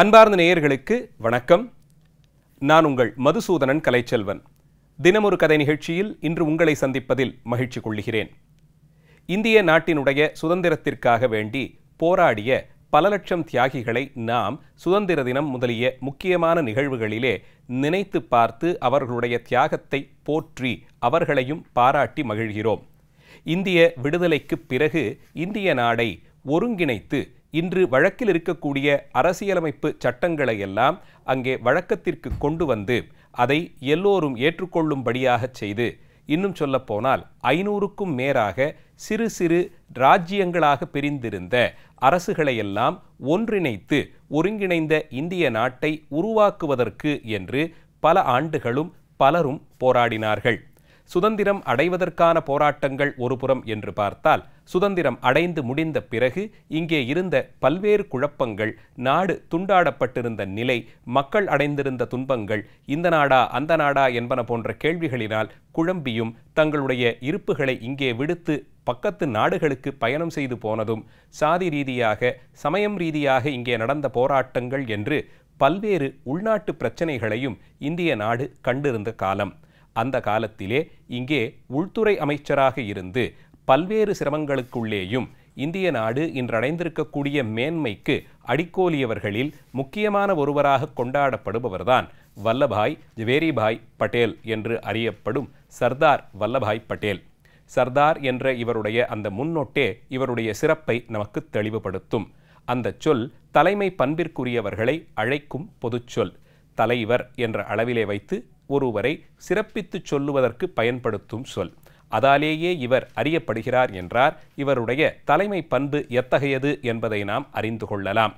அன்பார்ந்த நேயர்களுக்கு வணக்கம் நான் உங்கள் மதுசூதனன் கலைச்செல்வன் தினமொரு கதை நிகழ்ச்சியில் இன்று உங்களை சந்திப்பதில் மகிழ்ச்சி கொள்கிறேன் இந்திய நாட்டினுடைய சுதந்திரத்திற்காக வேண்டி போராடிய பல லட்சம் தியாகிகளை நாம் சுதந்திர தினம் முதலிய முக்கியமான நிகழ்வுகளிலே நினைத்து பார்த்து அவர்களுடைய தியாகத்தை போற்றி அவர்களையும் பாராட்டி மகிழ்கிறோம் இந்திய விடுதலைக்கு பிறகு இந்திய நாடை ஒருங்கிணைத்து இன்று வழக்கில் இருக்கக்கூடிய அரசியலமைப்பு சட்டங்களை எல்லாம் அங்கே வழக்கத்திற்கு கொண்டு வந்து அதை எல்லோரும் ஏற்றுக்கொள்ளும்படியாக செய்து இன்னும் சொல்லப்போனால் ஐநூறுக்கும் மேலாக சிறு சிறு ராஜ்யங்களாக பிரிந்திருந்த அரசுகளையெல்லாம் ஒன்றிணைத்து ஒருங்கிணைந்த இந்திய நாட்டை உருவாக்குவதற்கு என்று பல ஆண்டுகளும் பலரும் போராடினார்கள் சுதந்திரம் அடைவதற்கான போராட்டங்கள் ஒருபுறம் என்று பார்த்தால் சுதந்திரம் அடைந்து முடிந்த பிறகு இங்கே இருந்த பல்வேறு குழப்பங்கள் நாடு துண்டாடப்பட்டிருந்த நிலை மக்கள் அடைந்திருந்த துன்பங்கள் இந்த நாடா அந்த நாடா என்பன போன்ற கேள்விகளினால் குழம்பியும் தங்களுடைய இருப்புகளை இங்கே விடுத்து பக்கத்து நாடுகளுக்கு பயணம் செய்து போனதும் சாதி ரீதியாக சமயம் ரீதியாக இங்கே நடந்த போராட்டங்கள் என்று பல்வேறு உள்நாட்டு பிரச்சனைகளையும் இந்திய நாடு கண்டிருந்த காலம் அந்த காலத்திலே இங்கே உள்துறை அமைச்சராக இருந்து பல்வேறு சிரமங்களுக்குள்ளேயும் இந்திய நாடு இன்றடைந்திருக்கக்கூடிய மேன்மைக்கு அடிக்கோலியவர்களில் முக்கியமான ஒருவராக கொண்டாடப்படுபவர்தான் வல்லபாய் ஜவேரிபாய் பட்டேல் என்று அறியப்படும் சர்தார் வல்லபாய் பட்டேல் சர்தார் என்ற இவருடைய அந்த முன்னொட்டே இவருடைய சிறப்பை நமக்கு தெளிவுபடுத்தும் அந்த சொல் தலைமை பண்பிற்குரியவர்களை அழைக்கும் பொதுச்சொல் தலைவர் என்ற அளவிலே வைத்து ஒருவரை சிறப்பித்துச் சொல்லுவதற்கு பயன்படுத்தும் சொல் அதாலேயே இவர் அறியப்படுகிறார் என்றார் இவருடைய தலைமை பண்பு எத்தகையது என்பதை நாம் அறிந்து கொள்ளலாம்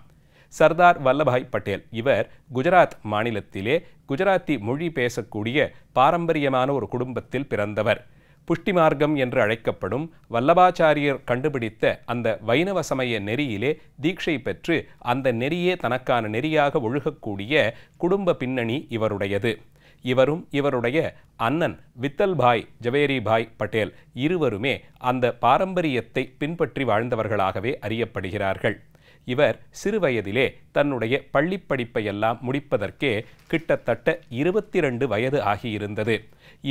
சர்தார் வல்லபாய் பட்டேல் இவர் குஜராத் மாநிலத்திலே குஜராத்தி மொழி பேசக்கூடிய பாரம்பரியமான ஒரு குடும்பத்தில் பிறந்தவர் புஷ்டி மார்க்கம் என்று அழைக்கப்படும் வல்லபாச்சாரியர் கண்டுபிடித்த அந்த வைணவ சமய நெறியிலே தீட்சை பெற்று அந்த நெறியே தனக்கான நெறியாக ஒழுகக்கூடிய குடும்ப பின்னணி இவருடையது இவரும் இவருடைய அண்ணன் வித்தல் பாய் ஜவேரி பாய் பட்டேல் இருவருமே அந்த பாரம்பரியத்தை பின்பற்றி வாழ்ந்தவர்களாகவே அறியப்படுகிறார்கள் இவர் சிறுவயதிலே தன்னுடைய பள்ளிப் படிப்பையெல்லாம் முடிப்பதற்கே கிட்டத்தட்ட இருபத்தி ரெண்டு வயது ஆகியிருந்தது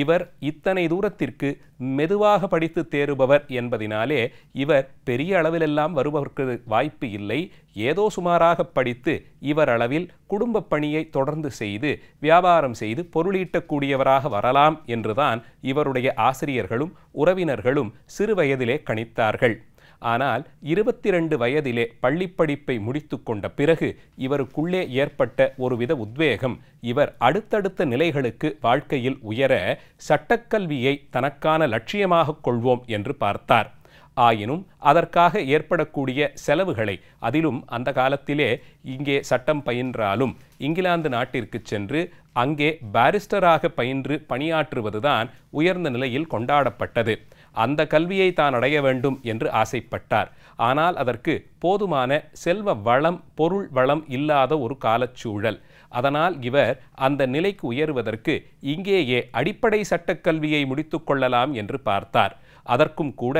இவர் இத்தனை தூரத்திற்கு மெதுவாக படித்து தேறுபவர் என்பதினாலே இவர் பெரிய அளவிலெல்லாம் வருபவர்க்கு வாய்ப்பு இல்லை ஏதோ சுமாராக படித்து இவர் அளவில் குடும்ப பணியை தொடர்ந்து செய்து வியாபாரம் செய்து பொருளீட்டக்கூடியவராக வரலாம் என்றுதான் இவருடைய ஆசிரியர்களும் உறவினர்களும் சிறுவயதிலே கணித்தார்கள் ஆனால் இருபத்தி ரெண்டு வயதிலே பள்ளிப்படிப்பை முடித்து கொண்ட பிறகு இவருக்குள்ளே ஏற்பட்ட ஒருவித உத்வேகம் இவர் அடுத்தடுத்த நிலைகளுக்கு வாழ்க்கையில் உயர சட்டக்கல்வியை தனக்கான லட்சியமாக கொள்வோம் என்று பார்த்தார் ஆயினும் அதற்காக ஏற்படக்கூடிய செலவுகளை அதிலும் அந்த காலத்திலே இங்கே சட்டம் பயின்றாலும் இங்கிலாந்து நாட்டிற்கு சென்று அங்கே பாரிஸ்டராக பயின்று பணியாற்றுவதுதான் உயர்ந்த நிலையில் கொண்டாடப்பட்டது அந்த கல்வியை தான் அடைய வேண்டும் என்று ஆசைப்பட்டார் ஆனால் அதற்கு போதுமான செல்வ வளம் பொருள் வளம் இல்லாத ஒரு காலச்சூழல் அதனால் இவர் அந்த நிலைக்கு உயர்வதற்கு இங்கேயே அடிப்படை சட்டக்கல்வியை முடித்து கொள்ளலாம் என்று பார்த்தார் அதற்கும் கூட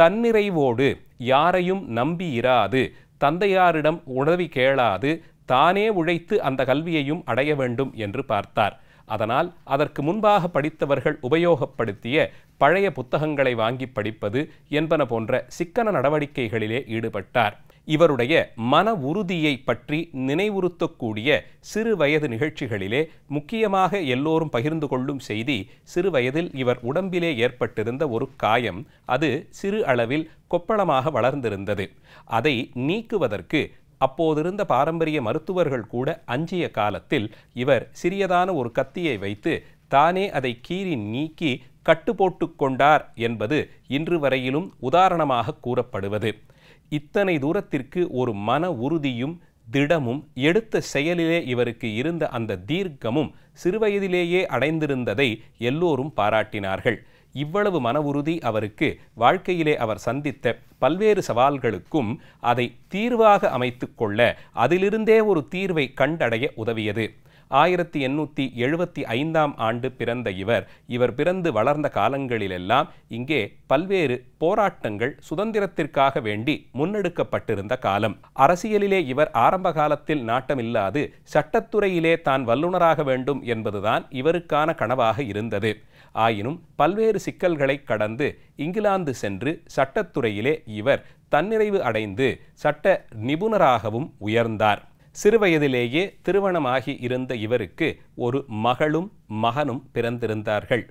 தன்னிறைவோடு யாரையும் நம்பி இராது தந்தையாரிடம் உதவி கேளாது தானே உழைத்து அந்த கல்வியையும் அடைய வேண்டும் என்று பார்த்தார் அதனால் அதற்கு முன்பாக படித்தவர்கள் உபயோகப்படுத்திய பழைய புத்தகங்களை வாங்கி படிப்பது என்பன போன்ற சிக்கன நடவடிக்கைகளிலே ஈடுபட்டார் இவருடைய மன உறுதியை பற்றி நினைவுறுத்தக்கூடிய சிறு வயது நிகழ்ச்சிகளிலே முக்கியமாக எல்லோரும் பகிர்ந்து கொள்ளும் செய்தி சிறு வயதில் இவர் உடம்பிலே ஏற்பட்டிருந்த ஒரு காயம் அது சிறு அளவில் கொப்பளமாக வளர்ந்திருந்தது அதை நீக்குவதற்கு அப்போதிருந்த பாரம்பரிய மருத்துவர்கள் கூட அஞ்சிய காலத்தில் இவர் சிறியதான ஒரு கத்தியை வைத்து தானே அதை கீறி நீக்கி கட்டுப்போட்டு கொண்டார் என்பது இன்று வரையிலும் உதாரணமாக கூறப்படுவது இத்தனை தூரத்திற்கு ஒரு மன உறுதியும் திடமும் எடுத்த செயலிலே இவருக்கு இருந்த அந்த தீர்க்கமும் சிறுவயதிலேயே அடைந்திருந்ததை எல்லோரும் பாராட்டினார்கள் இவ்வளவு மன உறுதி அவருக்கு வாழ்க்கையிலே அவர் சந்தித்த பல்வேறு சவால்களுக்கும் அதை தீர்வாக அமைத்து கொள்ள அதிலிருந்தே ஒரு தீர்வை கண்டடைய உதவியது ஆயிரத்தி எண்ணூற்றி எழுபத்தி ஐந்தாம் ஆண்டு பிறந்த இவர் இவர் பிறந்து வளர்ந்த காலங்களிலெல்லாம் இங்கே பல்வேறு போராட்டங்கள் சுதந்திரத்திற்காக வேண்டி முன்னெடுக்கப்பட்டிருந்த காலம் அரசியலிலே இவர் ஆரம்ப காலத்தில் நாட்டமில்லாது சட்டத்துறையிலே தான் வல்லுநராக வேண்டும் என்பதுதான் இவருக்கான கனவாக இருந்தது ஆயினும் பல்வேறு சிக்கல்களை கடந்து இங்கிலாந்து சென்று சட்டத்துறையிலே இவர் தன்னிறைவு அடைந்து சட்ட நிபுணராகவும் உயர்ந்தார் சிறுவயதிலேயே திருமணமாகி இருந்த இவருக்கு ஒரு மகளும் மகனும் பிறந்திருந்தார்கள்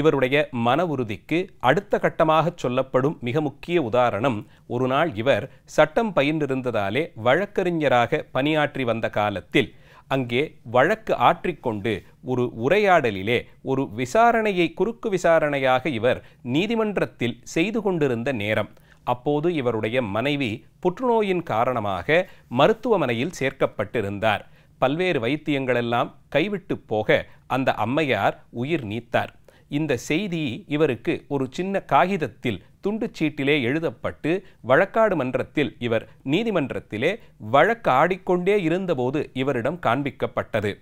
இவருடைய மன உறுதிக்கு அடுத்த கட்டமாக சொல்லப்படும் மிக முக்கிய உதாரணம் ஒரு நாள் இவர் சட்டம் பயின்றிருந்ததாலே வழக்கறிஞராக பணியாற்றி வந்த காலத்தில் அங்கே வழக்கு ஆற்றிக்கொண்டு ஒரு உரையாடலிலே ஒரு விசாரணையை குறுக்கு விசாரணையாக இவர் நீதிமன்றத்தில் செய்து கொண்டிருந்த நேரம் அப்போது இவருடைய மனைவி புற்றுநோயின் காரணமாக மருத்துவமனையில் சேர்க்கப்பட்டிருந்தார் பல்வேறு வைத்தியங்களெல்லாம் கைவிட்டு போக அந்த அம்மையார் உயிர் நீத்தார் இந்த செய்தி இவருக்கு ஒரு சின்ன காகிதத்தில் துண்டு சீட்டிலே எழுதப்பட்டு வழக்காடு மன்றத்தில் இவர் நீதிமன்றத்திலே வழக்கு ஆடிக்கொண்டே இருந்தபோது இவரிடம் காண்பிக்கப்பட்டது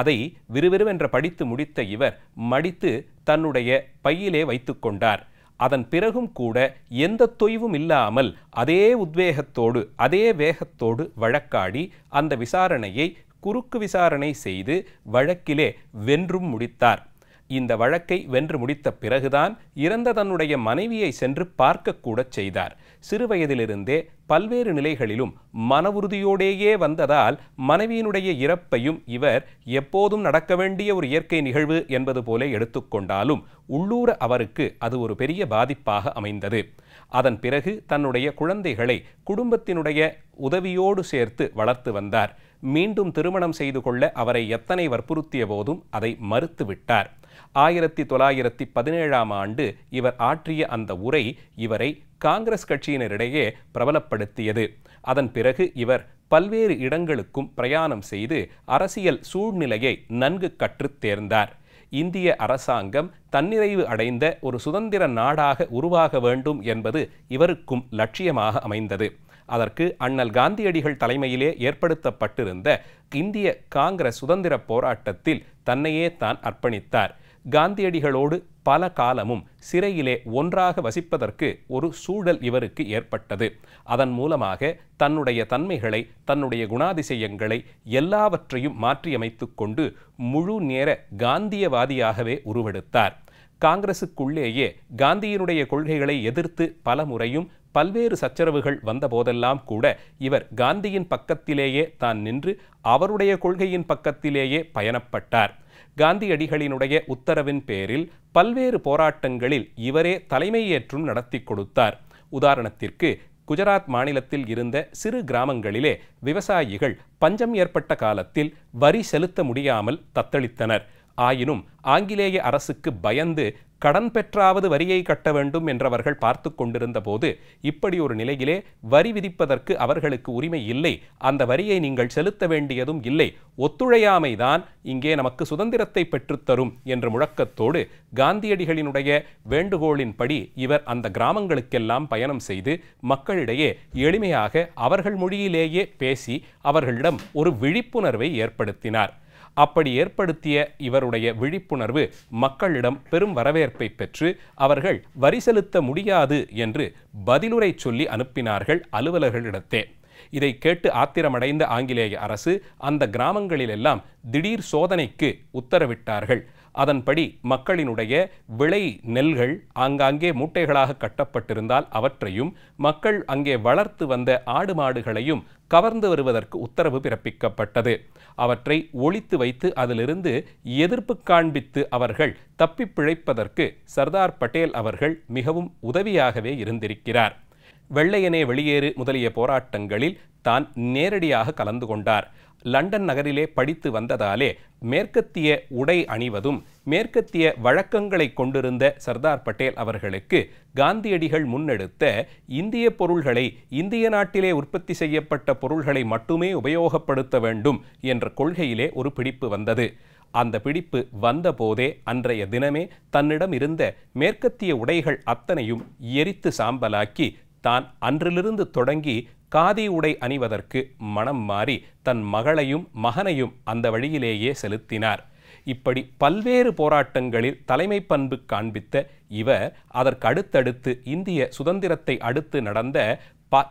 அதை விறுவிறுவென்ற படித்து முடித்த இவர் மடித்து தன்னுடைய பையிலே வைத்து கொண்டார் அதன் பிறகும் கூட எந்த தொய்வும் இல்லாமல் அதே உத்வேகத்தோடு அதே வேகத்தோடு வழக்காடி அந்த விசாரணையை குறுக்கு விசாரணை செய்து வழக்கிலே வென்றும் முடித்தார் இந்த வழக்கை வென்று முடித்த பிறகுதான் இறந்த தன்னுடைய மனைவியை சென்று பார்க்கக்கூடச் செய்தார் சிறுவயதிலிருந்தே பல்வேறு நிலைகளிலும் மன உறுதியோடேயே வந்ததால் மனைவியினுடைய இறப்பையும் இவர் எப்போதும் நடக்க வேண்டிய ஒரு இயற்கை நிகழ்வு என்பது போல எடுத்துக்கொண்டாலும் உள்ளூர அவருக்கு அது ஒரு பெரிய பாதிப்பாக அமைந்தது அதன் பிறகு தன்னுடைய குழந்தைகளை குடும்பத்தினுடைய உதவியோடு சேர்த்து வளர்த்து வந்தார் மீண்டும் திருமணம் செய்து கொள்ள அவரை எத்தனை வற்புறுத்திய போதும் அதை மறுத்துவிட்டார் ஆயிரத்தி தொள்ளாயிரத்தி பதினேழாம் ஆண்டு இவர் ஆற்றிய அந்த உரை இவரை காங்கிரஸ் கட்சியினரிடையே பிரபலப்படுத்தியது அதன் பிறகு இவர் பல்வேறு இடங்களுக்கும் பிரயாணம் செய்து அரசியல் சூழ்நிலையை நன்கு கற்றுத் தேர்ந்தார் இந்திய அரசாங்கம் தன்னிறைவு அடைந்த ஒரு சுதந்திர நாடாக உருவாக வேண்டும் என்பது இவருக்கும் லட்சியமாக அமைந்தது அதற்கு அண்ணல் காந்தியடிகள் தலைமையிலே ஏற்படுத்தப்பட்டிருந்த இந்திய காங்கிரஸ் சுதந்திர போராட்டத்தில் தன்னையே தான் அர்ப்பணித்தார் காந்தியடிகளோடு பல காலமும் சிறையிலே ஒன்றாக வசிப்பதற்கு ஒரு சூழல் இவருக்கு ஏற்பட்டது அதன் மூலமாக தன்னுடைய தன்மைகளை தன்னுடைய குணாதிசயங்களை எல்லாவற்றையும் மாற்றியமைத்து கொண்டு முழு நேர காந்தியவாதியாகவே உருவெடுத்தார் காங்கிரசுக்குள்ளேயே காந்தியினுடைய கொள்கைகளை எதிர்த்து பல முறையும் பல்வேறு சச்சரவுகள் வந்தபோதெல்லாம் கூட இவர் காந்தியின் பக்கத்திலேயே தான் நின்று அவருடைய கொள்கையின் பக்கத்திலேயே பயணப்பட்டார் காந்தியடிகளினுடைய உத்தரவின் பேரில் பல்வேறு போராட்டங்களில் இவரே தலைமையேற்றும் நடத்தி கொடுத்தார் உதாரணத்திற்கு குஜராத் மாநிலத்தில் இருந்த சிறு கிராமங்களிலே விவசாயிகள் பஞ்சம் ஏற்பட்ட காலத்தில் வரி செலுத்த முடியாமல் தத்தளித்தனர் ஆயினும் ஆங்கிலேய அரசுக்கு பயந்து கடன் பெற்றாவது வரியை கட்ட வேண்டும் என்றவர்கள் பார்த்து கொண்டிருந்த போது இப்படி ஒரு நிலையிலே வரி விதிப்பதற்கு அவர்களுக்கு உரிமை இல்லை அந்த வரியை நீங்கள் செலுத்த வேண்டியதும் இல்லை ஒத்துழையாமைதான் இங்கே நமக்கு சுதந்திரத்தை பெற்றுத்தரும் என்ற முழக்கத்தோடு காந்தியடிகளினுடைய வேண்டுகோளின்படி இவர் அந்த கிராமங்களுக்கெல்லாம் பயணம் செய்து மக்களிடையே எளிமையாக அவர்கள் மொழியிலேயே பேசி அவர்களிடம் ஒரு விழிப்புணர்வை ஏற்படுத்தினார் அப்படி ஏற்படுத்திய இவருடைய விழிப்புணர்வு மக்களிடம் பெரும் வரவேற்பை பெற்று அவர்கள் வரி செலுத்த முடியாது என்று பதிலுரை சொல்லி அனுப்பினார்கள் அலுவலர்களிடத்தே இதை கேட்டு ஆத்திரமடைந்த ஆங்கிலேய அரசு அந்த கிராமங்களிலெல்லாம் திடீர் சோதனைக்கு உத்தரவிட்டார்கள் அதன்படி மக்களினுடைய விளை நெல்கள் ஆங்காங்கே மூட்டைகளாக கட்டப்பட்டிருந்தால் அவற்றையும் மக்கள் அங்கே வளர்த்து வந்த ஆடு மாடுகளையும் கவர்ந்து வருவதற்கு உத்தரவு பிறப்பிக்கப்பட்டது அவற்றை ஒழித்து வைத்து அதிலிருந்து எதிர்ப்பு காண்பித்து அவர்கள் தப்பி பிழைப்பதற்கு சர்தார் பட்டேல் அவர்கள் மிகவும் உதவியாகவே இருந்திருக்கிறார் வெள்ளையனே வெளியேறு முதலிய போராட்டங்களில் தான் நேரடியாக கலந்து கொண்டார் லண்டன் நகரிலே படித்து வந்ததாலே மேற்கத்திய உடை அணிவதும் மேற்கத்திய வழக்கங்களை கொண்டிருந்த சர்தார் பட்டேல் அவர்களுக்கு காந்தியடிகள் முன்னெடுத்த இந்திய பொருள்களை இந்திய நாட்டிலே உற்பத்தி செய்யப்பட்ட பொருள்களை மட்டுமே உபயோகப்படுத்த வேண்டும் என்ற கொள்கையிலே ஒரு பிடிப்பு வந்தது அந்த பிடிப்பு வந்தபோதே அன்றைய தினமே தன்னிடம் இருந்த மேற்கத்திய உடைகள் அத்தனையும் எரித்து சாம்பலாக்கி தான் அன்றிலிருந்து தொடங்கி காதி உடை அணிவதற்கு மனம் மாறி தன் மகளையும் மகனையும் அந்த வழியிலேயே செலுத்தினார் இப்படி பல்வேறு போராட்டங்களில் தலைமை பண்பு காண்பித்த இவர் அதற்கடுத்தடுத்து இந்திய சுதந்திரத்தை அடுத்து நடந்த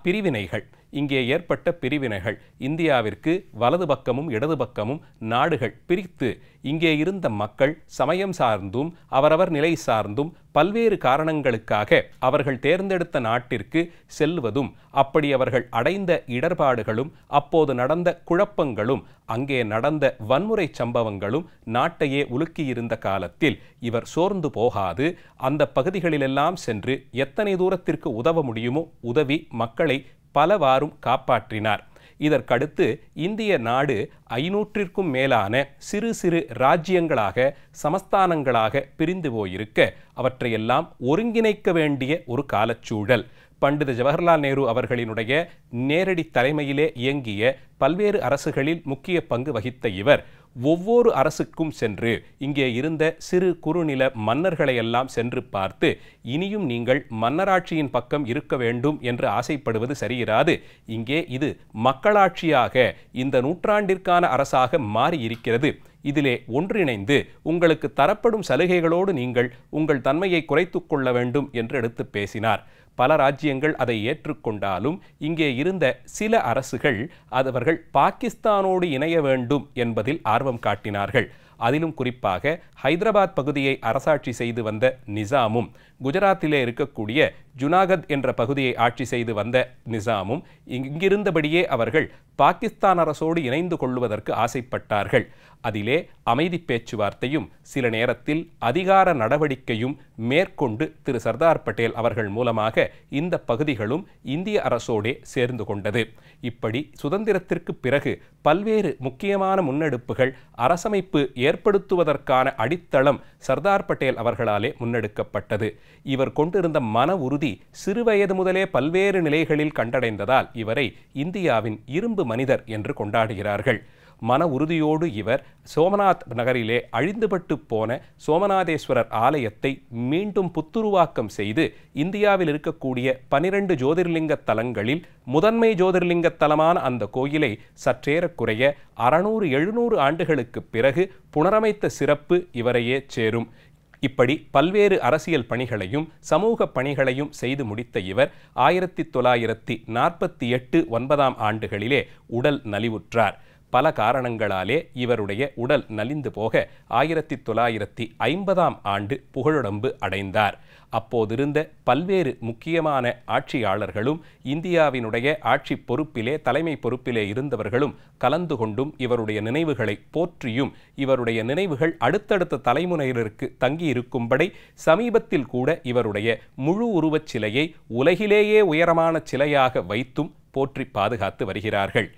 பிரிவினைகள் இங்கே ஏற்பட்ட பிரிவினைகள் இந்தியாவிற்கு வலது பக்கமும் இடது பக்கமும் நாடுகள் பிரித்து இங்கே இருந்த மக்கள் சமயம் சார்ந்தும் அவரவர் நிலை சார்ந்தும் பல்வேறு காரணங்களுக்காக அவர்கள் தேர்ந்தெடுத்த நாட்டிற்கு செல்வதும் அப்படி அவர்கள் அடைந்த இடர்பாடுகளும் அப்போது நடந்த குழப்பங்களும் அங்கே நடந்த வன்முறை சம்பவங்களும் நாட்டையே உலுக்கியிருந்த காலத்தில் இவர் சோர்ந்து போகாது அந்த பகுதிகளிலெல்லாம் சென்று எத்தனை தூரத்திற்கு உதவ முடியுமோ உதவி மக்களை பலவாறும் காப்பாற்றினார் இதற்கடுத்து இந்திய நாடு ஐநூற்றிற்கும் மேலான சிறு சிறு ராஜ்யங்களாக சமஸ்தானங்களாக பிரிந்து போயிருக்க அவற்றையெல்லாம் ஒருங்கிணைக்க வேண்டிய ஒரு காலச்சூழல் பண்டித ஜவஹர்லால் நேரு அவர்களினுடைய நேரடி தலைமையிலே இயங்கிய பல்வேறு அரசுகளில் முக்கிய பங்கு வகித்த இவர் ஒவ்வொரு அரசுக்கும் சென்று இங்கே இருந்த சிறு குறுநில மன்னர்களையெல்லாம் சென்று பார்த்து இனியும் நீங்கள் மன்னராட்சியின் பக்கம் இருக்க வேண்டும் என்று ஆசைப்படுவது சரியிராது இங்கே இது மக்களாட்சியாக இந்த நூற்றாண்டிற்கான அரசாக மாறியிருக்கிறது இதிலே ஒன்றிணைந்து உங்களுக்கு தரப்படும் சலுகைகளோடு நீங்கள் உங்கள் தன்மையை குறைத்து கொள்ள வேண்டும் என்று எடுத்து பேசினார் பல ராஜ்யங்கள் அதை ஏற்றுக்கொண்டாலும் இங்கே இருந்த சில அரசுகள் அவர்கள் பாகிஸ்தானோடு இணைய வேண்டும் என்பதில் ஆர்வம் காட்டினார்கள் அதிலும் குறிப்பாக ஹைதராபாத் பகுதியை அரசாட்சி செய்து வந்த நிசாமும் குஜராத்திலே இருக்கக்கூடிய ஜுனாகத் என்ற பகுதியை ஆட்சி செய்து வந்த நிசாமும் இங்கிருந்தபடியே அவர்கள் பாகிஸ்தான் அரசோடு இணைந்து கொள்வதற்கு ஆசைப்பட்டார்கள் அதிலே அமைதி பேச்சுவார்த்தையும் சில நேரத்தில் அதிகார நடவடிக்கையும் மேற்கொண்டு திரு சர்தார் பட்டேல் அவர்கள் மூலமாக இந்த பகுதிகளும் இந்திய அரசோடே சேர்ந்து கொண்டது இப்படி சுதந்திரத்திற்கு பிறகு பல்வேறு முக்கியமான முன்னெடுப்புகள் அரசமைப்பு ஏற்படுத்துவதற்கான அடித்தளம் சர்தார் பட்டேல் அவர்களாலே முன்னெடுக்கப்பட்டது இவர் கொண்டிருந்த மன உறுதி சிறுவயது முதலே பல்வேறு நிலைகளில் கண்டடைந்ததால் இவரை இந்தியாவின் இரும்பு மனிதர் என்று கொண்டாடுகிறார்கள் மன உறுதியோடு இவர் சோமநாத் நகரிலே அழிந்துபட்டு போன சோமநாதேஸ்வரர் ஆலயத்தை மீண்டும் புத்துருவாக்கம் செய்து இந்தியாவில் இருக்கக்கூடிய பனிரெண்டு ஜோதிர்லிங்க தலங்களில் முதன்மை ஜோதிர்லிங்க தலமான அந்த கோயிலை சற்றேறக்குறைய அறநூறு எழுநூறு ஆண்டுகளுக்கு பிறகு புனரமைத்த சிறப்பு இவரையே சேரும் இப்படி பல்வேறு அரசியல் பணிகளையும் சமூக பணிகளையும் செய்து முடித்த இவர் ஆயிரத்தி தொள்ளாயிரத்தி நாற்பத்தி எட்டு ஒன்பதாம் ஆண்டுகளிலே உடல் நலிவுற்றார் பல காரணங்களாலே இவருடைய உடல் நலிந்து போக ஆயிரத்தி தொள்ளாயிரத்தி ஐம்பதாம் ஆண்டு புகழுடம்பு அடைந்தார் அப்போதிருந்த பல்வேறு முக்கியமான ஆட்சியாளர்களும் இந்தியாவினுடைய ஆட்சி பொறுப்பிலே தலைமை பொறுப்பிலே இருந்தவர்களும் கலந்து கொண்டும் இவருடைய நினைவுகளை போற்றியும் இவருடைய நினைவுகள் அடுத்தடுத்த தலைமுறையினருக்கு தங்கியிருக்கும்படி சமீபத்தில் கூட இவருடைய முழு உருவச் சிலையை உலகிலேயே உயரமான சிலையாக வைத்தும் போற்றி பாதுகாத்து வருகிறார்கள்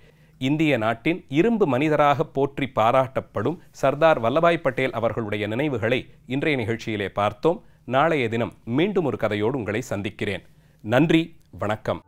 இந்திய நாட்டின் இரும்பு மனிதராக போற்றி பாராட்டப்படும் சர்தார் வல்லபாய் பட்டேல் அவர்களுடைய நினைவுகளை இன்றைய நிகழ்ச்சியிலே பார்த்தோம் நாளைய தினம் மீண்டும் ஒரு கதையோடு உங்களை சந்திக்கிறேன் நன்றி வணக்கம்